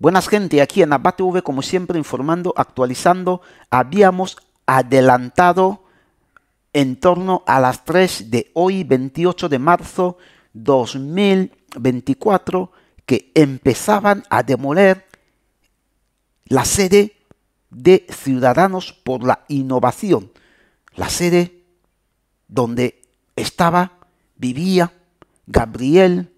Buenas gente, aquí en AbateV como siempre informando, actualizando, habíamos adelantado en torno a las 3 de hoy, 28 de marzo 2024, que empezaban a demoler la sede de Ciudadanos por la Innovación, la sede donde estaba, vivía Gabriel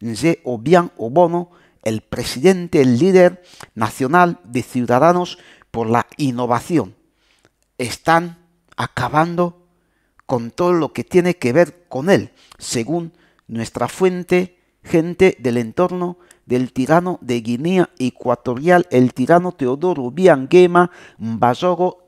Nze Obian Obono, el presidente, el líder nacional de Ciudadanos por la innovación. Están acabando con todo lo que tiene que ver con él, según nuestra fuente, gente del entorno del tirano de Guinea Ecuatorial, el tirano Teodoro Bianguema Mbazogo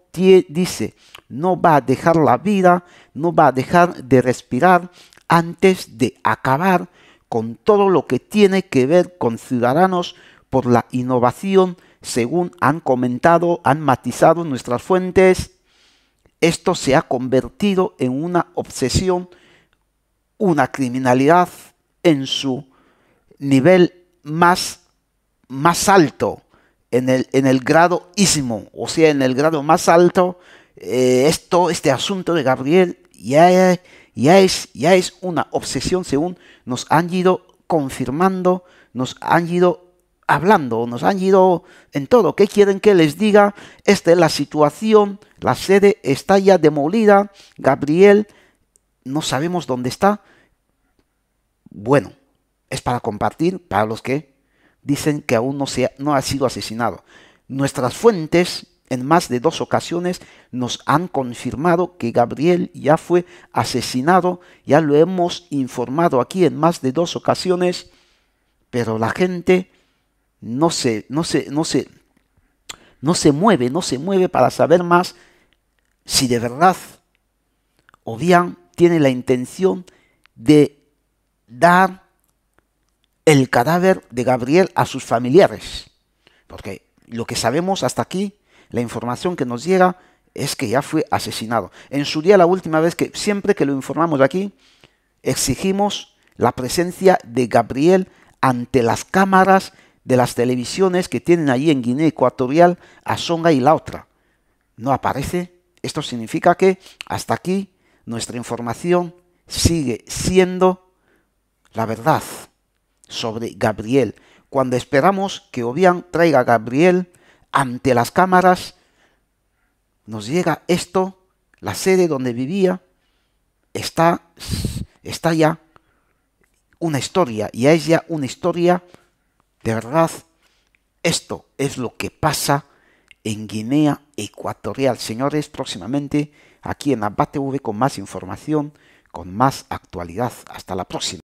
dice, no va a dejar la vida, no va a dejar de respirar antes de acabar con todo lo que tiene que ver con ciudadanos por la innovación, según han comentado, han matizado nuestras fuentes, esto se ha convertido en una obsesión, una criminalidad en su nivel más, más alto, en el, en el grado ísimo, o sea, en el grado más alto, eh, esto, este asunto de Gabriel ya, ya es, es una obsesión según nos han ido confirmando, nos han ido hablando, nos han ido en todo. ¿Qué quieren que les diga? Esta es la situación, la sede está ya demolida, Gabriel no sabemos dónde está. Bueno, es para compartir para los que dicen que aún no, se no ha sido asesinado. Nuestras fuentes en más de dos ocasiones nos han confirmado que Gabriel ya fue asesinado, ya lo hemos informado aquí en más de dos ocasiones, pero la gente no se, no se, no se, no se mueve, no se mueve para saber más si de verdad o bien tiene la intención de dar el cadáver de Gabriel a sus familiares. Porque lo que sabemos hasta aquí la información que nos llega es que ya fue asesinado. En su día, la última vez que, siempre que lo informamos aquí, exigimos la presencia de Gabriel ante las cámaras de las televisiones que tienen allí en Guinea Ecuatorial, a Songa y la otra. No aparece. Esto significa que hasta aquí nuestra información sigue siendo la verdad sobre Gabriel. Cuando esperamos que Obiang traiga a Gabriel ante las cámaras, nos llega esto, la sede donde vivía, está, está ya una historia, y es ya una historia de verdad. Esto es lo que pasa en Guinea Ecuatorial. Señores, próximamente aquí en Abate con más información, con más actualidad. Hasta la próxima.